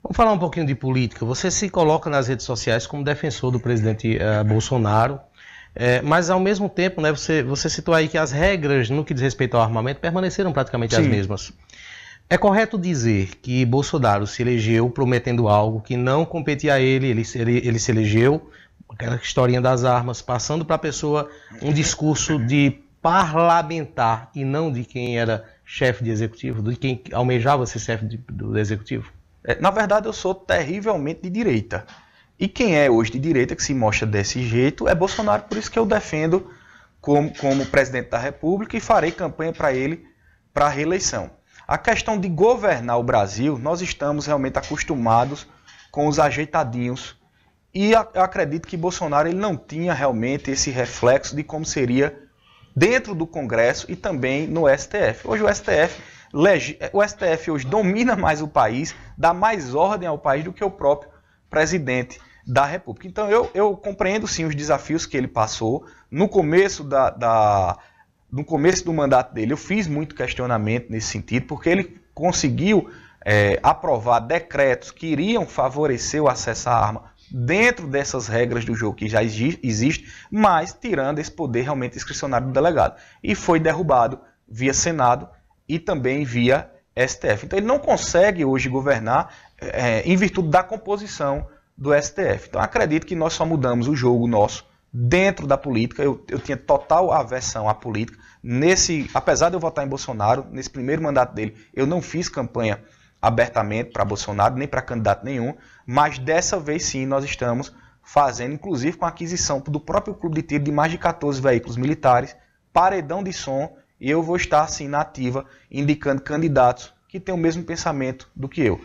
Vamos falar um pouquinho de política. Você se coloca nas redes sociais como defensor do presidente uh, Bolsonaro, é, mas ao mesmo tempo, né, você, você citou aí que as regras no que diz respeito ao armamento permaneceram praticamente Sim. as mesmas. É correto dizer que Bolsonaro se elegeu prometendo algo que não competia a ele, ele, ele, ele se elegeu, aquela historinha das armas, passando para a pessoa um discurso de parlamentar e não de quem era chefe de executivo, de quem almejava ser chefe de, do executivo? É, na verdade, eu sou terrivelmente de direita. E quem é hoje de direita que se mostra desse jeito é Bolsonaro, por isso que eu defendo como, como presidente da República e farei campanha para ele para a reeleição. A questão de governar o Brasil, nós estamos realmente acostumados com os ajeitadinhos. E eu acredito que Bolsonaro ele não tinha realmente esse reflexo de como seria dentro do Congresso e também no STF. Hoje o STF eh, o STF hoje domina mais o país, dá mais ordem ao país do que o próprio presidente da República. Então eu, eu compreendo sim os desafios que ele passou. No começo da, da no começo do mandato dele, eu fiz muito questionamento nesse sentido, porque ele conseguiu é, aprovar decretos que iriam favorecer o acesso à arma dentro dessas regras do jogo que já existe, mas tirando esse poder realmente discricionário do delegado. E foi derrubado via Senado e também via STF. Então ele não consegue hoje governar é, em virtude da composição do STF. Então acredito que nós só mudamos o jogo nosso dentro da política. Eu, eu tinha total aversão à política. Nesse, apesar de eu votar em Bolsonaro, nesse primeiro mandato dele, eu não fiz campanha abertamente para Bolsonaro, nem para candidato nenhum, mas dessa vez sim nós estamos fazendo, inclusive com a aquisição do próprio clube de tiro de mais de 14 veículos militares, paredão de som e eu vou estar, sim, na ativa, indicando candidatos que têm o mesmo pensamento do que eu.